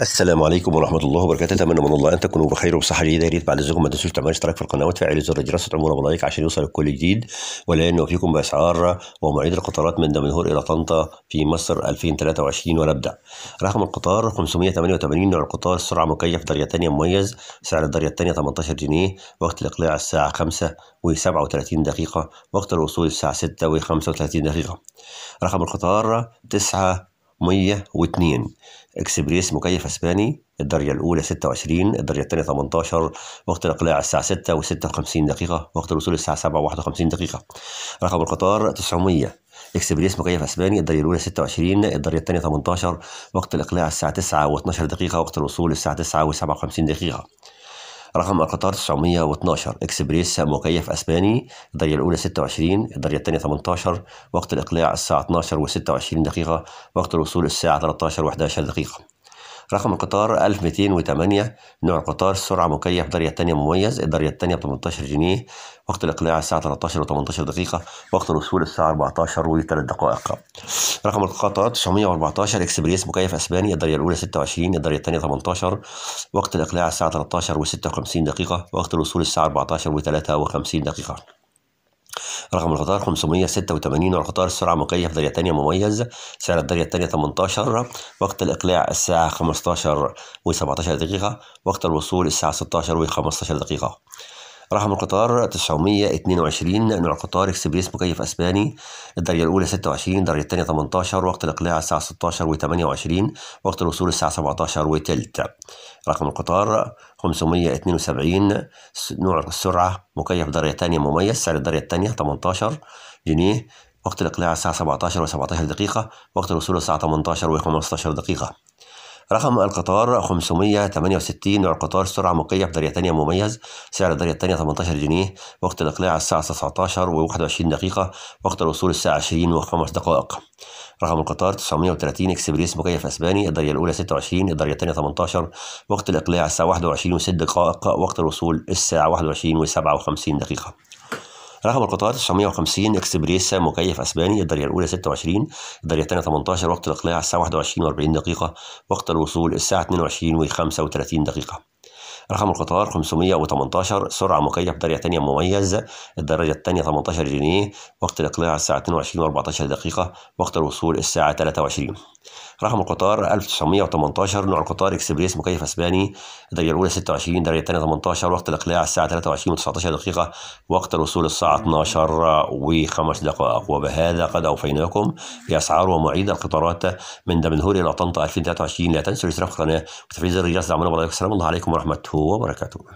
السلام عليكم ورحمه الله وبركاته اتمنى من الله ان تكونوا بخير وبصحه جيده يا ريت بعد اذنكم ما تنسوش تعملوا اشتراك في القناه وتفعلوا زر الجرس وتعملوا لايك عشان يوصلك كل جديد ولا نوفيكم باسعار ومواعيد القطارات من دمنهور الى طنطا في مصر 2023 ونبدا رقم القطار 588 نوع القطار السرعه مكيف درجه ثانيه مميز سعر الدرجه الثانيه 18 جنيه وقت الاقلاع الساعه 5 و37 دقيقه وقت الوصول الساعه 6 و35 دقيقه رقم القطار 9 102 اكسبريس مكيف اسباني الدرجه الاولى 26 الدرجه الثانيه 18 وقت الاقلاع الساعه 6 و56 دقيقه وقت الوصول الساعه 7 و51 دقيقه رقم القطار 900 اكسبريس مكيف اسباني الدرجه الاولى 26 الدرجه الثانيه 18 وقت الاقلاع الساعه 9 و12 دقيقه وقت الوصول الساعه 9 و57 دقيقه رقم القطار 912 اكسبريس مكيف اسباني الدرجه الاولى 26 الدرجه الثانيه 18 وقت الاقلاع الساعه 12 و26 دقيقه وقت الوصول الساعه 13 و11 دقيقه رقم القطار 1208 نوع قطار سرعة مكيف درجة تانية مميز الدرجة التانية ب 18 جنيه وقت الإقلاع الساعة 13 و 18 دقيقة وقت الوصول الساعة 14 و 3 دقائق رقم القطار 914 إكسبريس مكيف أسباني الدرجة الأولى 26 الدرجة التانية 18 وقت الإقلاع الساعة 13 و 56 دقيقة وقت الوصول الساعة 14 و 53 دقيقة رقم القطار 586 والقطار السرعة مكيف درجة تانية مميز سعر الدرجة التانية 18 وقت الإقلاع الساعة 15 و 17 دقيقة وقت الوصول الساعة 16 و 15 دقيقة رقم القطار 922 نوع القطار اكسبريس مكيف اسباني الدرجه الاولى 26 الدرجه الثانيه 18 وقت الاقلاع الساعه 16 و28 وقت الوصول الساعه 17 وثلث رقم القطار 572 نوع السرعه مكيف درجه ثانيه مميز سعر الدرجه الثانيه 18 جنيه وقت الاقلاع الساعه 17 و17 دقيقه وقت الوصول الساعه 18 و15 دقيقه رقم القطار 568 نوع القطار سرعة مقية بدرجة تانية مميز سعر الدرجة التانية 18 جنيه وقت الإقلاع الساعة 19 و 21 دقيقة وقت الوصول الساعة 20 و 5 دقائق رقم القطار 930 اكسبريس مكيف اسباني الدرجه الاولى 26 الدرجه الثانيه 18 وقت الاقلاع الساعه 21 و6 دقائق وقت الوصول الساعه 21 و57 دقيقه رقم القطار 950 اكسبريسا مكيف اسباني الدرجه الاولى 26 الدرجه الثانيه 18 وقت الاقلاع الساعه 21 و40 دقيقه وقت الوصول الساعه 22 و35 دقيقه رقم القطار 518 سرعة مكيف درجة تانية مميز الدرجة التانية 18 جنيه وقت الإقلاع الساعة 22 و14 دقيقة وقت الوصول الساعة 23 رقم القطار 1918 نوع القطار اكسبريس مكيف اسباني الدرجه الاولى 26 الدرجه الثانيه 18 وقت الاقلاع الساعه 23 و19 دقيقه وقت الوصول الساعه 12 و5 دقائق وبهذا قد اوفيناكم باسعار ومواعيد القطارات من دمنهور الى طنطا 2023 لا تنسوا الاشتراك في القناه وتفعيل زر الجرس لعمل والسلام الله عليكم ورحمه wabarakatuh